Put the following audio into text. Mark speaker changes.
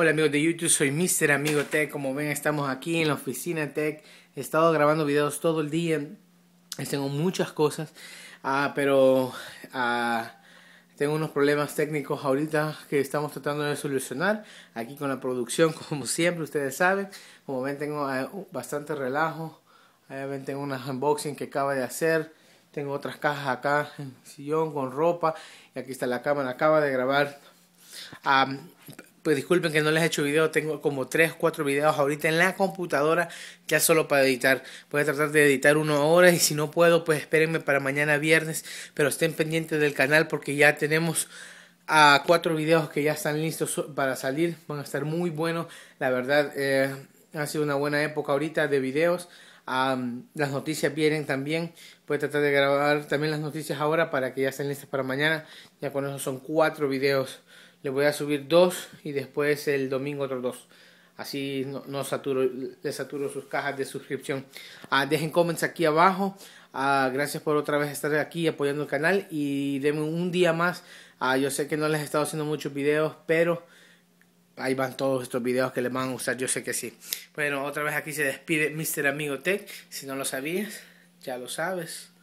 Speaker 1: Hola amigos de YouTube, soy Mr. Amigo Tech. Como ven, estamos aquí en la oficina Tech. He estado grabando videos todo el día. Tengo muchas cosas, ah, pero ah, tengo unos problemas técnicos ahorita que estamos tratando de solucionar. Aquí con la producción, como siempre, ustedes saben. Como ven, tengo ah, bastante relajo. Ahí ven, tengo unas unboxing que acaba de hacer. Tengo otras cajas acá en sillón con ropa. Y aquí está la cámara. Acaba de grabar pues disculpen que no les he hecho video, tengo como 3 o 4 videos ahorita en la computadora ya solo para editar. Voy a tratar de editar uno ahora y si no puedo, pues espérenme para mañana viernes, pero estén pendientes del canal porque ya tenemos a cuatro videos que ya están listos para salir, van a estar muy buenos, la verdad eh, ha sido una buena época ahorita de videos. las noticias vienen también. Voy a tratar de grabar también las noticias ahora para que ya estén listas para mañana. Ya con eso son cuatro videos le voy a subir dos y después el domingo otros dos. Así no, no saturo, sus cajas de suscripción. Ah, dejen comments aquí abajo. Ah, gracias por otra vez estar aquí apoyando el canal y denme un día más. Ah, yo sé que no les he estado haciendo muchos videos, pero ahí van todos estos videos que les van a gustar, yo sé que sí. Bueno, otra vez aquí se despide Mr. Amigo Tech. Si no lo sabías, ya lo sabes.